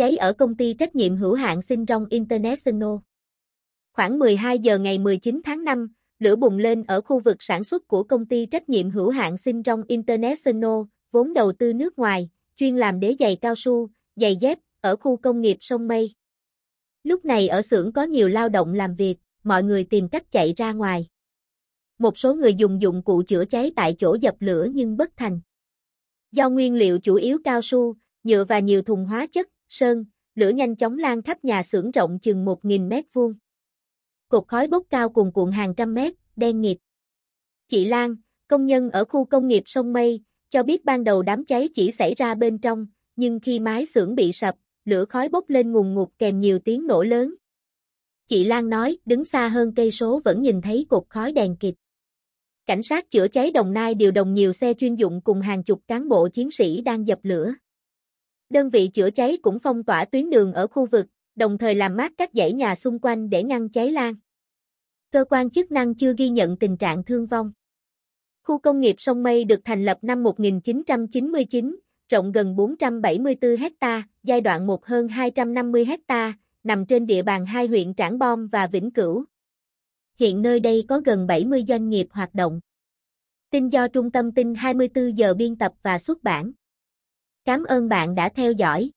cháy ở công ty trách nhiệm hữu hạn Sinrong International. Khoảng 12 giờ ngày 19 tháng 5, lửa bùng lên ở khu vực sản xuất của công ty trách nhiệm hữu hạn Sinrong International, vốn đầu tư nước ngoài, chuyên làm đế giày cao su, giày dép, ở khu công nghiệp Sông Mây. Lúc này ở xưởng có nhiều lao động làm việc, mọi người tìm cách chạy ra ngoài. Một số người dùng dụng cụ chữa cháy tại chỗ dập lửa nhưng bất thành. Do nguyên liệu chủ yếu cao su, nhựa và nhiều thùng hóa chất, sơn, lửa nhanh chóng lan khắp nhà xưởng rộng chừng 1.000 mét vuông. Cột khói bốc cao cuồn cuộn hàng trăm mét, đen nghịt. Chị Lan, công nhân ở khu công nghiệp Sông Mây, cho biết ban đầu đám cháy chỉ xảy ra bên trong, nhưng khi mái xưởng bị sập, lửa khói bốc lên ngùn ngụt kèm nhiều tiếng nổ lớn. Chị Lan nói, đứng xa hơn cây số vẫn nhìn thấy cột khói đèn kịt. Cảnh sát chữa cháy Đồng Nai điều động nhiều xe chuyên dụng cùng hàng chục cán bộ chiến sĩ đang dập lửa. Đơn vị chữa cháy cũng phong tỏa tuyến đường ở khu vực, đồng thời làm mát các dãy nhà xung quanh để ngăn cháy lan. Cơ quan chức năng chưa ghi nhận tình trạng thương vong. Khu công nghiệp Sông Mây được thành lập năm 1999, rộng gần 474 ha, giai đoạn 1 hơn 250 ha, nằm trên địa bàn hai huyện Trảng Bom và Vĩnh Cửu. Hiện nơi đây có gần 70 doanh nghiệp hoạt động. Tin do Trung tâm tin 24 giờ biên tập và xuất bản. Cảm ơn bạn đã theo dõi.